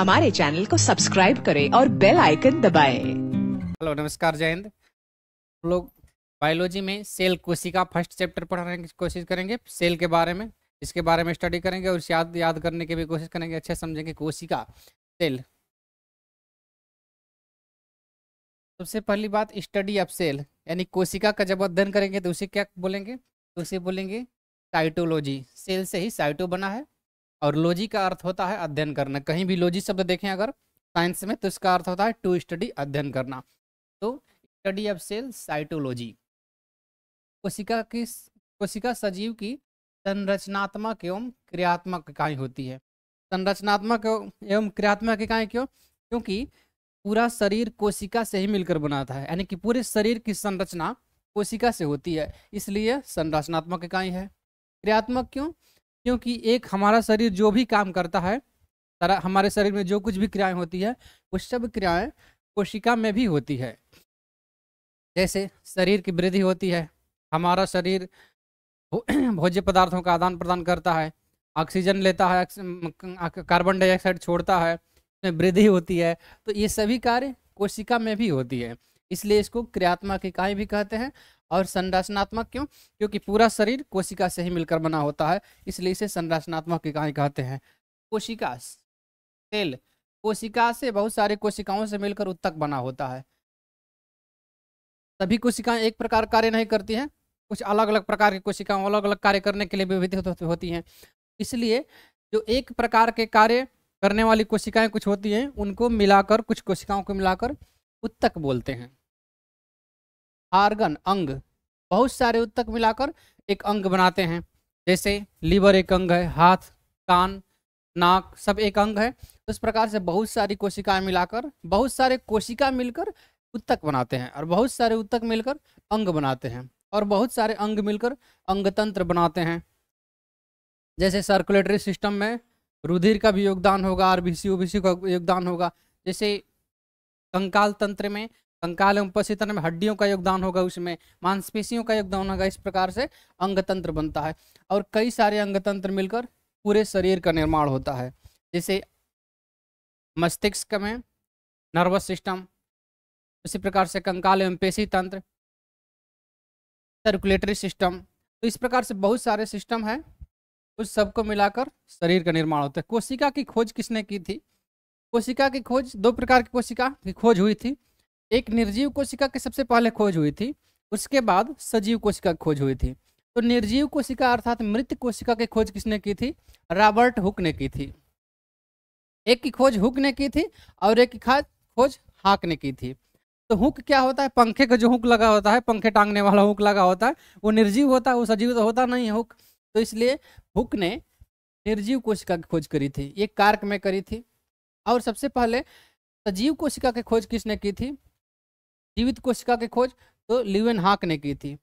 हमारे चैनल को सब्सक्राइब करें और बेल आइकन दबाएं। हेलो नमस्कार जयंत हम लोग बायोलॉजी में सेल कोशिका फर्स्ट चैप्टर पढ़ाने की कोशिश करेंगे सेल के बारे में इसके बारे में स्टडी करेंगे और याद याद करने की भी कोशिश करेंगे अच्छे समझेंगे कोशिका सेल सबसे पहली बात स्टडी ऑफ सेल यानी कोशिका का जब अध्ययन करेंगे तो उसे क्या बोलेंगे तो उसे बोलेंगे साइटोलॉजी सेल से ही साइटो बना है और लॉजी का अर्थ होता है अध्ययन करना कहीं भी लॉजी शब्द देखें अगर साइंस में तो इसका अर्थ होता है टू स्टडी अध्ययन करना तो स्टडी ऑफ सेल साइटोलॉजी कोशिका की कोशिका सजीव की संरचनात्मक एवं क्रियात्मक इकाई होती है संरचनात्मक एवं क्रियात्मक इकाई क्यों क्योंकि पूरा शरीर कोशिका से ही मिलकर बनाता है यानी कि पूरे शरीर की संरचना कोशिका से होती है इसलिए संरचनात्मक इकाई है क्रियात्मक क्यों क्योंकि एक हमारा शरीर जो भी काम करता है हमारे शरीर में जो कुछ भी क्रियाएं होती है वो सब क्रियाएं कोशिका में भी होती है जैसे शरीर की वृद्धि होती है हमारा शरीर भोज्य पदार्थों का आदान प्रदान करता है ऑक्सीजन लेता है कार्बन डाइऑक्साइड छोड़ता है उसमें वृद्धि होती है तो ये सभी कार्य कोशिका में भी होती है इसलिए इसको क्रियात्मक इकाई भी कहते हैं और संरचनात्मक क्यों क्योंकि पूरा शरीर कोशिका से ही मिलकर बना होता है इसलिए इसे संरचनात्मक इकाई कहते हैं कोशिका सेल कोशिका से बहुत सारे कोशिकाओं से मिलकर उत्तक बना होता है सभी कोशिकाएं एक प्रकार कार्य नहीं करती हैं कुछ अलग अलग प्रकार की कोशिकाएं अलग अलग कार्य करने के लिए विविध होती हैं इसलिए जो एक प्रकार के कार्य करने वाली कोशिकाएं कुछ होती हैं उनको मिलाकर कुछ कोशिकाओं को मिलाकर उत्तक बोलते हैं आर्गन अंग बहुत सारे उत्तक मिलाकर एक अंग बनाते हैं जैसे लीवर एक अंग है हाथ कान नाक सब एक अंग है उस प्रकार से बहुत सारी कोशिकाएं मिलाकर बहुत सारे कोशिका मिलकर उत्तक बनाते हैं और बहुत सारे उत्तक मिलकर अंग बनाते हैं और बहुत सारे अंग मिलकर अंगतंत्र बनाते हैं जैसे सर्कुलेटरी सिस्टम में रुधिर का भी योगदान होगा आर बी का योगदान होगा जैसे कंकाल तंत्र में कंकाल एवं पशुतन में हड्डियों का योगदान होगा उसमें मांसपेशियों का योगदान होगा इस प्रकार से अंग तंत्र बनता है और कई सारे अंग तंत्र मिलकर पूरे शरीर का निर्माण होता है जैसे मस्तिष्क में नर्वस सिस्टम उसी प्रकार से कंकाल एवं पेशी तंत्र सर्कुलेटरी सिस्टम तो इस प्रकार से बहुत सारे सिस्टम हैं उस सबको मिलाकर शरीर का निर्माण होता है कोशिका की खोज किसने की थी कोशिका की खोज दो प्रकार की कोशिका की खोज हुई थी एक निर्जीव कोशिका की सबसे पहले खोज हुई थी उसके बाद सजीव कोशिका की खोज हुई थी तो निर्जीव कोशिका अर्थात मृत कोशिका की खोज किसने की थी रॉबर्ट हुक ने की थी एक की खोज हुक ने की थी और एक की खोज हाक ने की थी तो हुक क्या होता है पंखे का जो हुक लगा होता है पंखे टांगने वाला हुक लगा होता है वो निर्जीव होता है वो सजीव तो होता नहीं है हुक तो इसलिए हुक ने निर्जीव कोशिका की खोज करी थी ये कार्क में करी थी और सबसे पहले सजीव कोशिका की खोज किसने की थी जीवित कोशिका की खोज तो लिवेन हाक ने की थी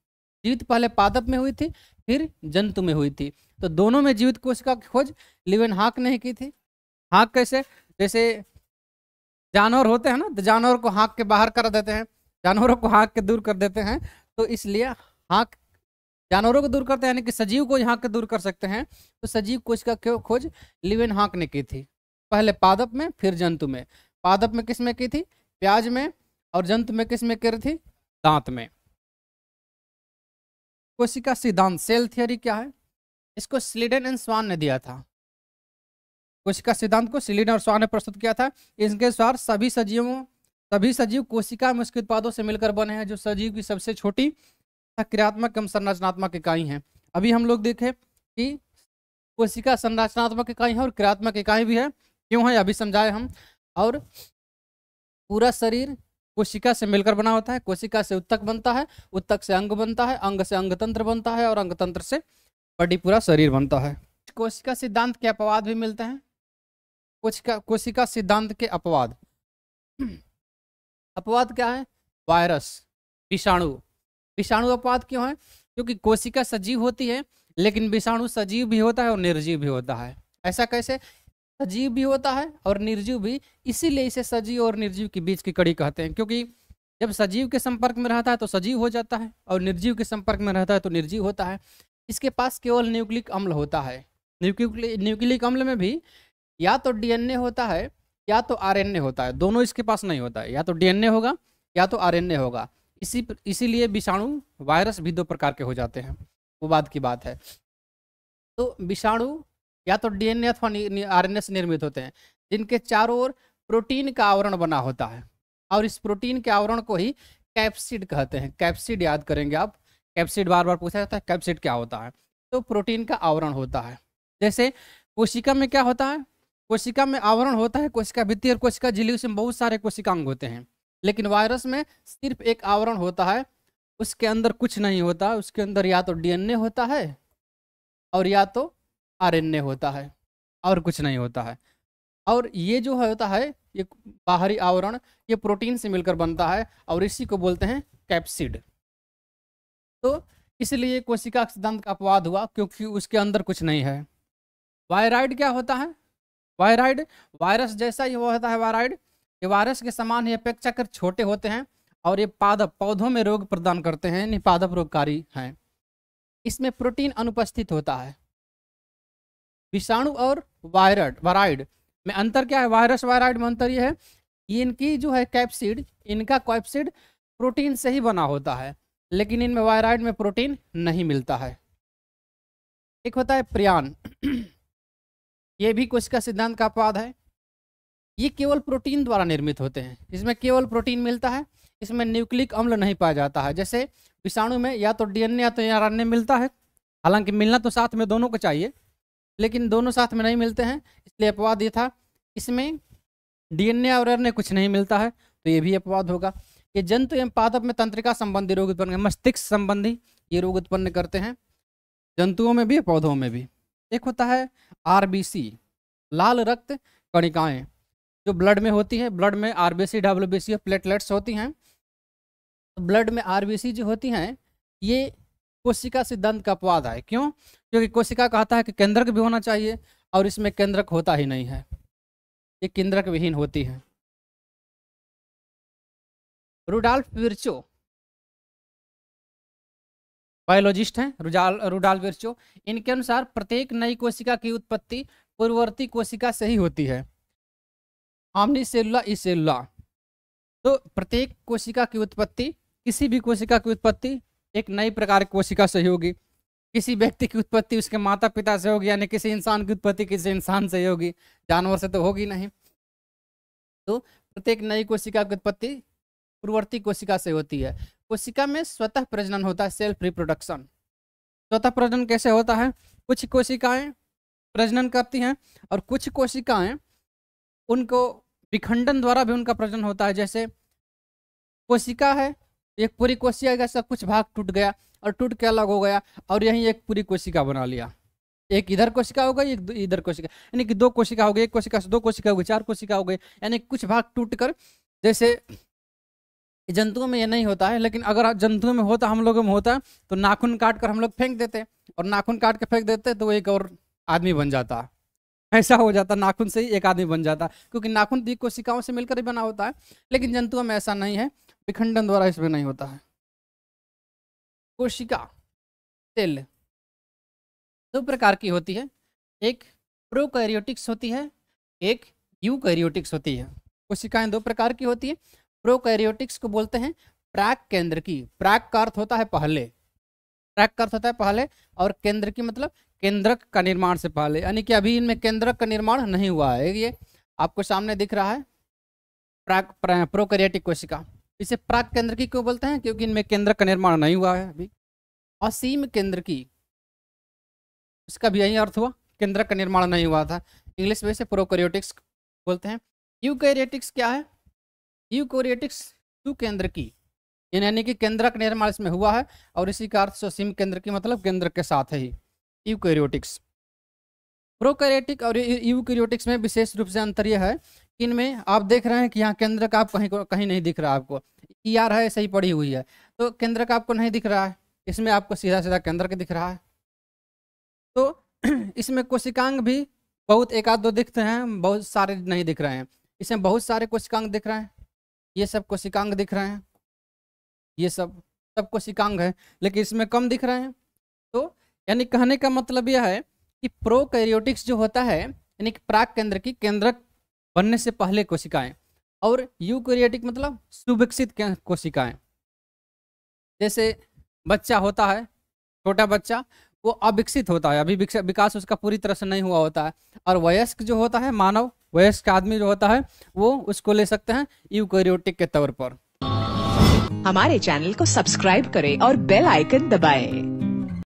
जीवित पहले पादप में हुई थी फिर जंतु में हुई थी तो दोनों में जीवित कोशिका की खोज लिवेन हाक ने ही की थी हाक कैसे जैसे जानवर होते हैं ना तो जानवर को हाक के बाहर कर देते हैं जानवरों को हाक के दूर कर देते हैं तो इसलिए हाक जानवरों को दूर करते हैं यानी कि सजीव को हाक के दूर कर सकते हैं तो सजीव कोशिका की खोज लिवेन हाक ने की थी पहले पादप में फिर जंतु में पादप में किस में की थी प्याज में और जंत में किस में कह रही थी दांत में कोशिका सिद्धांत सेल थियोरी क्या है इसको स्लिडन एंड स्वान ने दिया था कोशिका सिद्धांत को स्लिडन और स्वान ने प्रस्तुत किया था इसके अनुसार सभी सजीवों सभी सजीव कोशिका में उसके उत्पादों से मिलकर बने हैं जो सजीव की सबसे छोटी क्रियात्मक एवं संरचनात्मक इकाई है अभी हम लोग देखें कि कोशिका संरचनात्मक इकाई है और क्रियात्मक इकाई भी है क्यों है अभी समझाए हम और पूरा शरीर कोशिका से मिलकर बना होता है कोशिका से उत्तक बनता है उत्तक से अंग बनता है अंग से अंगतंत्र बनता है और अंगतंत्र से बड़ी पूरा शरीर बनता है कोशिका सिद्धांत के अपवाद भी मिलते हैं कोशिका कोशिका सिद्धांत के अपवाद अपवाद क्या है वायरस विषाणु विषाणु अपवाद क्यों है क्योंकि कोशिका सजीव होती है लेकिन विषाणु सजीव भी होता है और निर्जीव भी होता है ऐसा कैसे सजीव भी होता है और निर्जीव भी इसीलिए इसे सजीव और निर्जीव के बीच की कड़ी कहते हैं क्योंकि जब सजीव के संपर्क में रहता है तो सजीव हो जाता है और निर्जीव के संपर्क में रहता है तो निर्जीव होता है इसके पास केवल न्यूक्लिक अम्ल होता है न्यूक्लिक अम्ल में भी या तो डीएनए होता है या तो आरएनए होता है दोनों इसके पास नहीं होता है या तो डीएनए होगा या तो आरएनए होगा इसी इसीलिए विषाणु वायरस भी दो प्रकार के हो जाते हैं वो बाद की बात है तो विषाणु या तो डीएनए अथवा आरएनए से निर्मित होते हैं जिनके चारों ओर प्रोटीन का आवरण बना होता है और इस प्रोटीन के आवरण को ही कैप्सिड कहते हैं कैप्सिड याद करेंगे आप कैप्सिड बार बार पूछा जाता है कैप्सिड क्या होता है तो प्रोटीन का आवरण होता है जैसे कोशिका में क्या होता है कोशिका में आवरण होता है कोशिका भित्ती और कोशिका झिली उसमें बहुत सारे कोशिकांग होते हैं लेकिन वायरस में सिर्फ एक आवरण होता है उसके अंदर कुछ नहीं होता उसके अंदर या तो डीएनए होता है और या तो आरएनए होता है और कुछ नहीं होता है और ये जो होता है ये बाहरी आवरण ये प्रोटीन से मिलकर बनता है और इसी को बोलते हैं कैप्सिड तो इसलिए कोशिका सिद्धांत का अपवाद हुआ क्योंकि उसके अंदर कुछ नहीं है वायराइड क्या होता है वायराइड वायरस जैसा ही होता है वायराइड ये वायरस के समान ही अपेक्षा कर छोटे होते हैं और ये पादप पौधों में रोग प्रदान करते हैं निपादप पादप रोगकारी हैं इसमें प्रोटीन अनुपस्थित होता है विषाणु और वायरड वराइड में अंतर क्या है वायरस वायराइड में अंतर यह है इनकी जो है कैप्सिड इनका कैप्सिड प्रोटीन से ही बना होता है लेकिन इनमें वायराइड में प्रोटीन नहीं मिलता है एक होता है प्रयान ये भी कुछ का सिद्धांत का अपवाद है ये केवल प्रोटीन द्वारा निर्मित होते हैं इसमें केवल प्रोटीन मिलता है इसमें न्यूक्लिक अम्ल नहीं पाया जाता है जैसे विषाणु में या तो डीएनए या तो आरएनए मिलता है हालांकि मिलना तो साथ में दोनों को चाहिए लेकिन दोनों साथ में नहीं मिलते हैं इसलिए अपवाद ये था इसमें डीएनए और आरएनए कुछ नहीं मिलता है तो ये भी अपवाद होगा ये जंतु एवं पादप में तंत्रिका संबंधी रोग उत्पन्न मस्तिष्क संबंधी ये रोग उत्पन्न करते हैं जंतुओं में भी पौधों में भी एक होता है आर लाल रक्त कणिकाएँ जो ब्लड में होती है ब्लड में आर बी और प्लेटलेट्स होती हैं ब्लड में आर जो होती हैं ये कोशिका सिद्धांत का अपवाद है क्यों क्योंकि कोशिका कहता है कि केंद्रक भी होना चाहिए और इसमें केंद्रक होता ही नहीं है ये केंद्रक विहीन होती है रुडाल्फ विर्चो बायोलॉजिस्ट हैं रुजाल रुडाल विर्चो इनके अनुसार प्रत्येक नई कोशिका की उत्पत्ति पूर्ववर्ती कोशिका से ही होती है आमनी सेलुला इसेलुला तो प्रत्येक कोशिका की उत्पत्ति किसी भी कोशिका की उत्पत्ति एक नई प्रकार की कोशिका से ही होगी किसी व्यक्ति की उत्पत्ति उसके माता पिता से होगी यानी किसी इंसान की उत्पत्ति किसी इंसान से ही होगी जानवर से तो होगी नहीं तो प्रत्येक नई कोशिका की उत्पत्ति पूर्ववर्ती कोशिका से होती है कोशिका में स्वतः प्रजनन होता है सेल्फ रिप्रोडक्शन स्वतः प्रजनन कैसे होता है कुछ कोशिकाएं प्रजनन करती हैं और कुछ कोशिकाएं उनको विखंडन द्वारा भी उनका प्रजनन होता है जैसे कोशिका है एक पूरी कोशिका का सब कुछ भाग टूट गया और टूट के अलग हो गया और यहीं एक पूरी कोशिका बना लिया एक इधर कोशिका हो गई एक इधर कोशिका यानी कि दो कोशिका हो गई एक कोशिका से दो कोशिका हो गई चार कोशिका हो गई यानी कुछ भाग टूट कर जैसे जंतुओं में ये नहीं होता है लेकिन अगर जंतुओं में होता हम लोगों में होता तो नाखून काट कर हम लोग फेंक देते और नाखून काट के फेंक देते तो एक और आदमी बन जाता ऐसा हो जाता नाखून से ही एक आदमी बन जाता क्योंकि नाखून दी कोशिकाओं से मिलकर ही बना होता है लेकिन जंतुओं में ऐसा नहीं है विखंडन द्वारा इसमें नहीं होता है कोशिका सेल दो प्रकार की होती है एक प्रोकैरियोटिक्स होती है एक यूकैरियोटिक्स होती है कोशिकाएं दो प्रकार की होती है प्रोकैरियोटिक्स को बोलते हैं प्राक केंद्र की प्राक का अर्थ होता है पहले प्राक का अर्थ होता है पहले और केंद्र की मतलब केंद्रक का निर्माण से पहले यानी कि अभी इनमें केंद्रक का निर्माण नहीं हुआ है ये आपको सामने दिख रहा है प्राक प्रोकैरियोटिक कोशिका इसे प्राग केंद्र की क्यों बोलते हैं क्योंकि इनमें केंद्र का निर्माण नहीं हुआ है अभी असीम केंद्र की इसका भी यही अर्थ हुआ केंद्र का निर्माण नहीं हुआ था इंग्लिश में इसे प्रोकोरियोटिक्स बोलते हैं यूकोरियोटिक्स क्या है यूकोरियोटिक्स केंद्र की यानी कि केंद्र का निर्माण इसमें हुआ है और इसी का अर्थ स्वसीम केंद्र की मतलब केंद्र के साथ ही यूकैरियोटिक्स प्रोकैरियोटिक और यूकैरियोटिक्स में विशेष रूप से अंतर यह है स्क्रीन में आप देख रहे हैं कि यहाँ केंद्र का आप कहीं कहीं नहीं दिख रहा आपको ई e आर है ऐसे ही पड़ी हुई है तो केंद्र का आपको नहीं दिख रहा है इसमें आपको सीधा सीधा केंद्र का दिख रहा है तो इसमें कोशिकांग भी बहुत एक आध दो दिखते हैं बहुत सारे नहीं दिख रहे हैं इसमें बहुत सारे कोशिकांग दिख रहे हैं ये सब कोशिकांग दिख रहे हैं ये सब सब कोशिकांग है लेकिन इसमें कम दिख रहे हैं तो यानी कहने का मतलब यह है कि प्रो कैरियोटिक्स जो होता है यानी कि प्राक केंद्र की केंद्रक बनने से पहले कोशिकाएं और यूक्रिएटिक मतलब सुविकसित कोशिकाएं जैसे बच्चा होता है छोटा बच्चा वो अविकसित होता है अभी विकास उसका पूरी तरह से नहीं हुआ होता है और वयस्क जो होता है मानव वयस्क आदमी जो होता है वो उसको ले सकते हैं यूकैरियोटिक के तौर पर हमारे चैनल को सब्सक्राइब करें और बेल आइकन दबाएं।